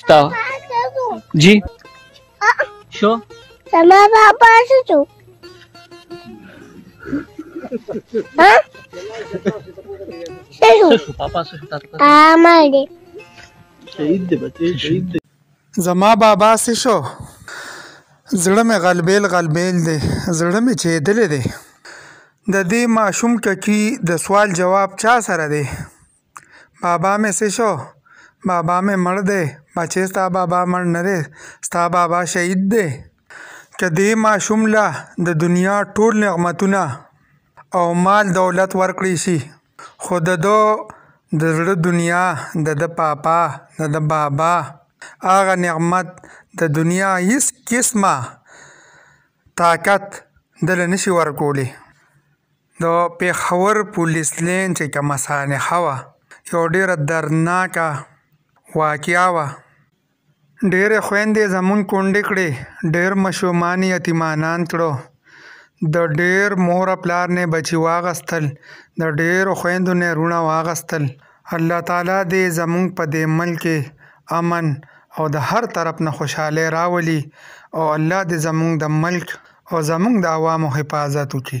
شته جی شو زما بابا شو ها شو پاپا شو تاسو عمل دی شهید دی بچی شهید دی زما بابا سي شو زړه مې غلبېل غلبېل دی زړه مې چېدلې دی د دې ماشوم ککی د سوال جواب چا سره دی بابا مې سي شو بابا مې مړ دی بچې ستا بابا مړ نه دی ستا بابا شهید دی که دې ماشوم له د دنیا ټول نعمتونه او مال دولت ورکړی شي خو د دو د زړه دنیا د د پاپا د د بابا هغه نعمت د دنیا هیڅ قسمه طاقت دل نشي ورکولی د پیښور پولیس لین چې کومه صحنه هوا یو ډیره درناکه واقعیا وه ډېرې خویندې زموږ کونډې کړې، ډېر ماشومان یې یتیمانان کړو. د ډېر مور او پلار نه بچي واغوستل، د ډېرو خویندو نه وروڼه واغوستل. الله تعالی دې زموږ په دې ملک کې امن او د هر طرف نه خوشحالي راولي او الله دې زموږ د ملک او زموږ د عوامو حفاظت وکړي.